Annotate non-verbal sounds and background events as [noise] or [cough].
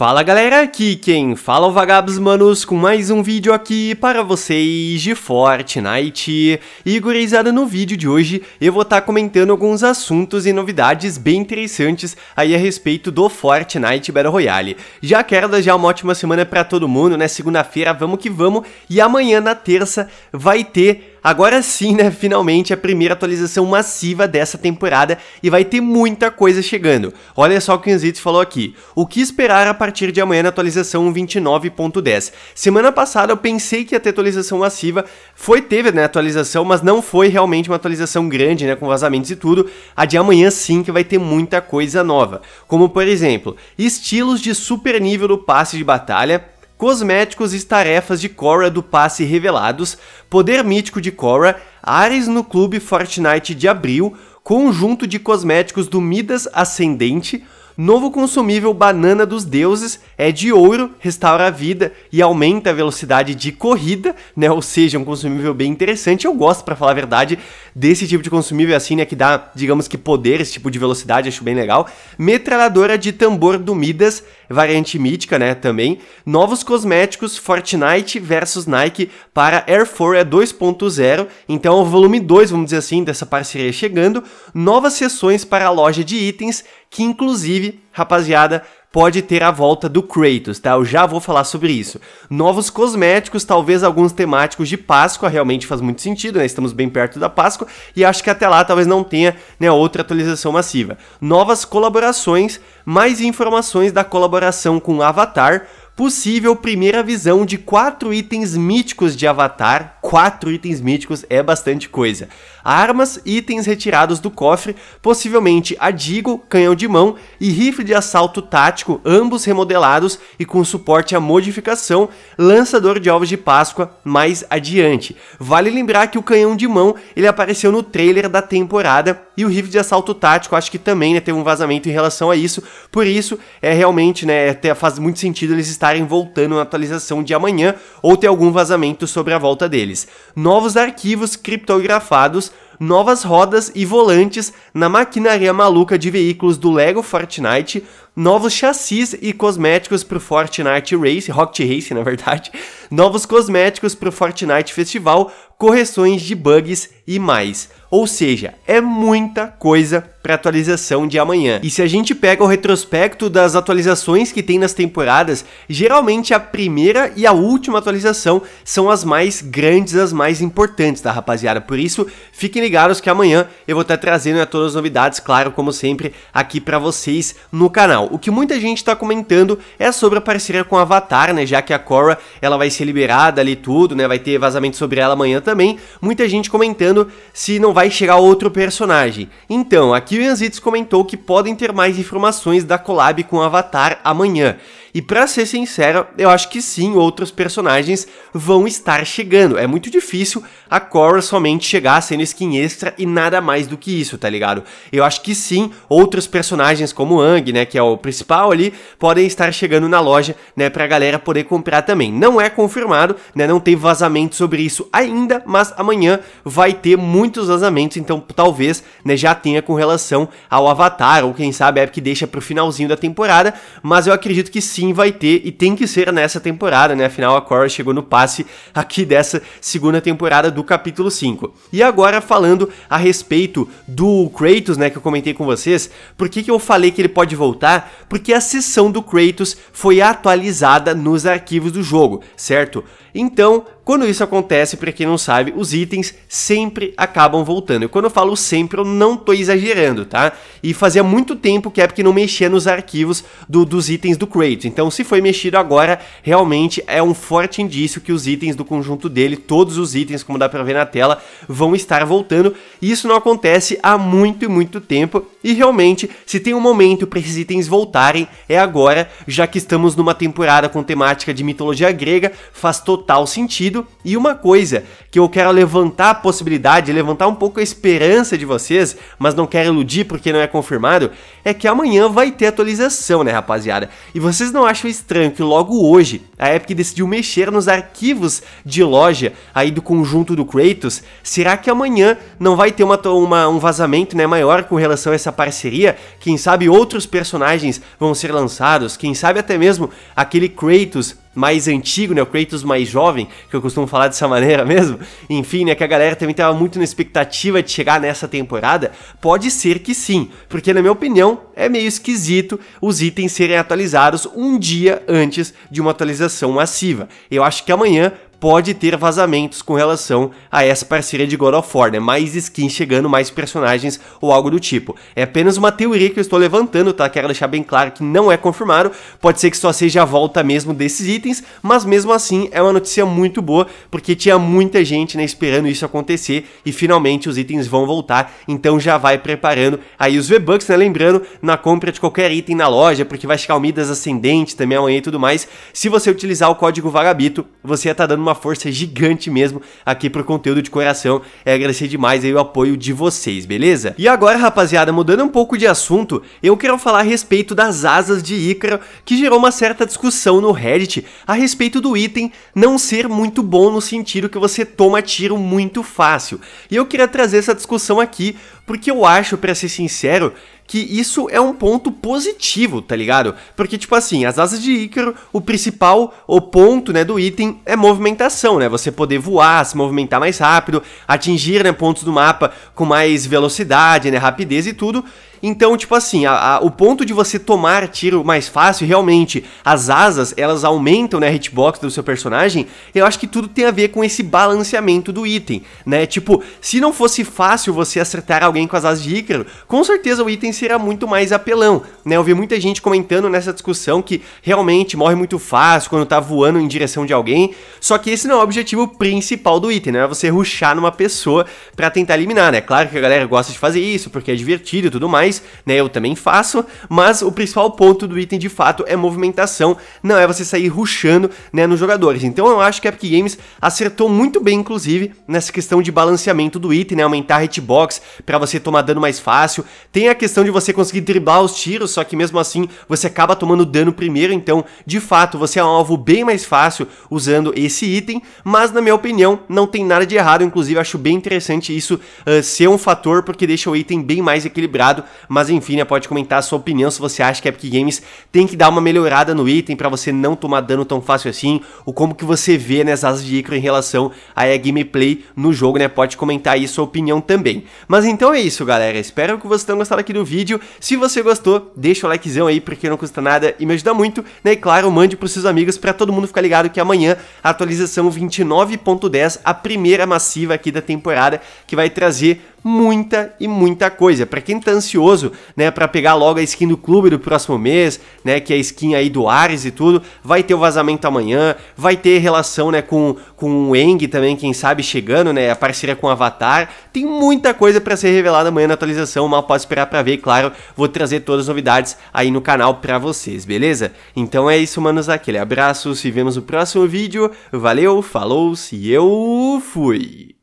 Fala galera, aqui quem fala é o Vagabos Manos com mais um vídeo aqui para vocês de Fortnite. E gurizada, no vídeo de hoje eu vou estar tá comentando alguns assuntos e novidades bem interessantes aí a respeito do Fortnite Battle Royale. Já quero dar já uma ótima semana para todo mundo, né? Segunda-feira, vamos que vamos. E amanhã, na terça, vai ter agora sim, né, finalmente a primeira atualização massiva dessa temporada e vai ter muita coisa chegando. Olha só o que o Zitz falou aqui. O que esperar a partir de amanhã na atualização 29.10? Semana passada eu pensei que ia ter atualização massiva, foi teve né, atualização, mas não foi realmente uma atualização grande, né, com vazamentos e tudo. A de amanhã sim que vai ter muita coisa nova, como por exemplo, estilos de super nível do passe de batalha, cosméticos e tarefas de Cora do passe revelados, poder mítico de Cora, Ares no clube Fortnite de abril, conjunto de cosméticos do Midas Ascendente, Novo consumível Banana dos Deuses é de ouro, restaura a vida e aumenta a velocidade de corrida, né? Ou seja, um consumível bem interessante. Eu gosto, para falar a verdade, desse tipo de consumível assim, né? Que dá, digamos que poder, esse tipo de velocidade, acho bem legal. Metralhadora de tambor do Midas, variante mítica, né? Também. Novos cosméticos Fortnite versus Nike para Air Force 2.0. É então, é o volume 2, vamos dizer assim, dessa parceria chegando. Novas sessões para a loja de itens que inclusive, rapaziada, pode ter a volta do Kratos, tá? Eu já vou falar sobre isso. Novos cosméticos, talvez alguns temáticos de Páscoa, realmente faz muito sentido, né? Estamos bem perto da Páscoa e acho que até lá talvez não tenha né, outra atualização massiva. Novas colaborações, mais informações da colaboração com Avatar, possível primeira visão de quatro itens míticos de Avatar. Quatro itens míticos é bastante coisa. Armas, itens retirados do cofre, possivelmente adigo, canhão de mão e rifle de assalto tático, ambos remodelados e com suporte à modificação, lançador de ovos de Páscoa mais adiante. Vale lembrar que o canhão de mão ele apareceu no trailer da temporada e o rifle de assalto tático acho que também né, teve um vazamento em relação a isso. Por isso é realmente né, até faz muito sentido eles estarem voltando na atualização de amanhã ou ter algum vazamento sobre a volta deles. Novos arquivos criptografados, novas rodas e volantes na maquinaria maluca de veículos do Lego Fortnite, novos chassis e cosméticos para o Fortnite Race, Rocket Race [laughs] na verdade, novos cosméticos para o Fortnite Festival, correções de bugs e mais. Ou seja, é muita coisa para atualização de amanhã. E se a gente pega o retrospecto das atualizações que tem nas temporadas, geralmente a primeira e a última atualização são as mais grandes, as mais importantes, tá rapaziada? Por isso, fiquem ligados que amanhã eu vou estar trazendo todas as novidades, claro, como sempre, aqui para vocês no canal o que muita gente está comentando é sobre a parceria com Avatar, né? Já que a Korra ela vai ser liberada ali tudo, né? Vai ter vazamento sobre ela amanhã também. Muita gente comentando se não vai chegar outro personagem. Então, aqui o Yanzitis comentou que podem ter mais informações da collab com o Avatar amanhã. E para ser sincero, eu acho que sim, outros personagens vão estar chegando. É muito difícil a Korra somente chegar sendo skin extra e nada mais do que isso, tá ligado? Eu acho que sim, outros personagens como Ang, né, que é o principal ali, podem estar chegando na loja, né, pra galera poder comprar também. Não é confirmado, né, não tem vazamento sobre isso ainda, mas amanhã vai ter muitos vazamentos, então talvez, né, já tenha com relação ao Avatar, ou quem sabe é que deixa pro finalzinho da temporada, mas eu acredito que sim, sim vai ter e tem que ser nessa temporada, né? Afinal, a Cora chegou no passe aqui dessa segunda temporada do capítulo 5. E agora falando a respeito do Kratos, né, que eu comentei com vocês, por que, que eu falei que ele pode voltar? Porque a sessão do Kratos foi atualizada nos arquivos do jogo, certo? Então, quando isso acontece, para quem não sabe, os itens sempre acabam voltando. E quando eu falo sempre, eu não tô exagerando, tá? E fazia muito tempo que a Epic não mexia nos arquivos do, dos itens do Kratos. Então, se foi mexido agora, realmente é um forte indício que os itens do conjunto dele, todos os itens, como dá para ver na tela, vão estar voltando. E isso não acontece há muito e muito tempo. E realmente, se tem um momento para esses itens voltarem, é agora, já que estamos numa temporada com temática de mitologia grega, faz total sentido sentido. E uma coisa que eu quero levantar a possibilidade, levantar um pouco a esperança de vocês, mas não quero iludir porque não é confirmado, é que amanhã vai ter atualização, né, rapaziada? E vocês não acham estranho que logo hoje a Epic decidiu mexer nos arquivos de loja aí do conjunto do Kratos? Será que amanhã não vai ter uma, uma, um vazamento né, maior com relação a essa parceria? Quem sabe outros personagens vão ser lançados? Quem sabe até mesmo aquele Kratos mais antigo, né? O Kratos mais jovem, que eu costumo falar dessa [laughs] maneira mesmo. Enfim, né? Que a galera também tava muito na expectativa de chegar nessa temporada. Pode ser que sim, porque na minha opinião é meio esquisito os itens serem atualizados um dia antes de uma atualização massiva. Eu acho que amanhã pode ter vazamentos com relação a essa parceria de God of War, né? Mais skins chegando, mais personagens ou algo do tipo. É apenas uma teoria que eu estou levantando, tá? Quero deixar bem claro que não é confirmado, pode ser que só seja a volta mesmo desses itens, mas mesmo assim é uma notícia muito boa, porque tinha muita gente, né, esperando isso acontecer e finalmente os itens vão voltar, então já vai preparando aí os V-Bucks, né? Lembrando, na compra de qualquer item na loja, porque vai chegar o Midas Ascendente também amanhã e tudo mais, se você utilizar o código Vagabito, você tá dando uma uma força gigante mesmo aqui pro conteúdo de coração. É agradecer demais aí o apoio de vocês, beleza? E agora, rapaziada, mudando um pouco de assunto, eu quero falar a respeito das asas de Ícaro, que gerou uma certa discussão no Reddit a respeito do item não ser muito bom no sentido que você toma tiro muito fácil. E eu queria trazer essa discussão aqui, porque eu acho, para ser sincero, que isso é um ponto positivo, tá ligado? Porque, tipo assim, as asas de Ícaro, o principal, o ponto, né, do item é movimentação, né? Você poder voar, se movimentar mais rápido, atingir, né, pontos do mapa com mais velocidade, né, rapidez e tudo. Então, tipo assim, a, a, o ponto de você tomar tiro mais fácil, realmente, as asas, elas aumentam, né, a hitbox do seu personagem, eu acho que tudo tem a ver com esse balanceamento do item, né? Tipo, se não fosse fácil você acertar alguém com as asas de Ícaro, com certeza o item seria muito mais apelão, né? Eu vi muita gente comentando nessa discussão que realmente morre muito fácil quando tá voando em direção de alguém, só que esse não é o objetivo principal do item, né? É você ruxar numa pessoa para tentar eliminar, né? Claro que a galera gosta de fazer isso porque é divertido e tudo mais, né? Eu também faço, mas o principal ponto do item de fato é movimentação, não é você sair ruxando, né, nos jogadores. Então eu acho que a Epic Games acertou muito bem, inclusive, nessa questão de balanceamento do item, né? Aumentar hitbox para você tomar dano mais fácil. Tem a questão de você conseguir driblar os tiros, só que mesmo assim você acaba tomando dano primeiro, então, de fato, você é um alvo bem mais fácil usando esse item, mas na minha opinião, não tem nada de errado, inclusive acho bem interessante isso uh, ser um fator porque deixa o item bem mais equilibrado mas enfim, né, pode comentar a sua opinião se você acha que a Epic Games tem que dar uma melhorada no item para você não tomar dano tão fácil assim, ou como que você vê né, as asas de em relação a, gameplay no jogo, né? Pode comentar aí sua opinião também. Mas então é isso, galera. Espero que vocês tenham gostado aqui do vídeo. Se você gostou, deixa o likezão aí, porque não custa nada e me ajuda muito, né? E claro, mande pros seus amigos para todo mundo ficar ligado que amanhã a atualização 29.10, a primeira massiva aqui da temporada, que vai trazer muita e muita coisa. Para quem tá ansioso, né, para pegar logo a skin do clube do próximo mês, né, que é a skin aí do Ares e tudo, vai ter o vazamento amanhã, vai ter relação, né, com, com o Eng também, quem sabe chegando, né, a parceria com o Avatar. Tem muita coisa para ser revelada amanhã na atualização, mal posso esperar para ver, e claro, vou trazer todas as novidades aí no canal para vocês, beleza? Então é isso, manos, aquele abraço, se vemos no próximo vídeo. Valeu, falou, se eu fui.